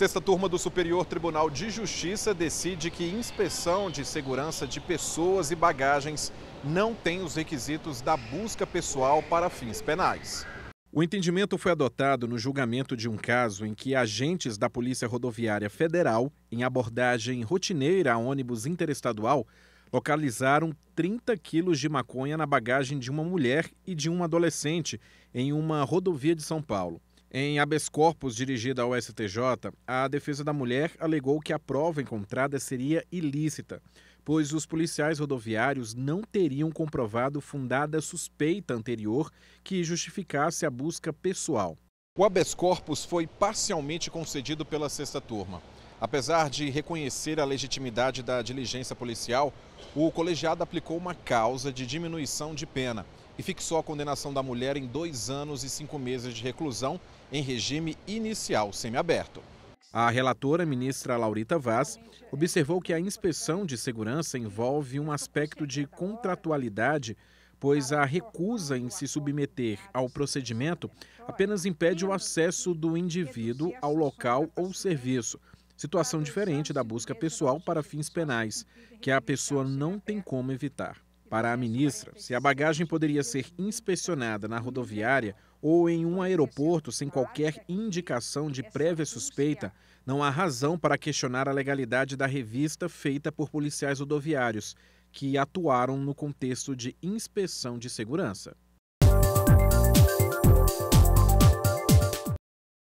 Sexta turma do Superior Tribunal de Justiça decide que inspeção de segurança de pessoas e bagagens não tem os requisitos da busca pessoal para fins penais. O entendimento foi adotado no julgamento de um caso em que agentes da Polícia Rodoviária Federal, em abordagem rotineira a ônibus interestadual, localizaram 30 quilos de maconha na bagagem de uma mulher e de um adolescente em uma rodovia de São Paulo. Em habeas corpus dirigida ao STJ, a defesa da mulher alegou que a prova encontrada seria ilícita, pois os policiais rodoviários não teriam comprovado fundada suspeita anterior que justificasse a busca pessoal. O habeas corpus foi parcialmente concedido pela sexta turma. Apesar de reconhecer a legitimidade da diligência policial, o colegiado aplicou uma causa de diminuição de pena e fixou a condenação da mulher em dois anos e cinco meses de reclusão em regime inicial semiaberto. A relatora, ministra Laurita Vaz, observou que a inspeção de segurança envolve um aspecto de contratualidade pois a recusa em se submeter ao procedimento apenas impede o acesso do indivíduo ao local ou serviço, situação diferente da busca pessoal para fins penais, que a pessoa não tem como evitar. Para a ministra, se a bagagem poderia ser inspecionada na rodoviária ou em um aeroporto sem qualquer indicação de prévia suspeita, não há razão para questionar a legalidade da revista feita por policiais rodoviários, que atuaram no contexto de inspeção de segurança.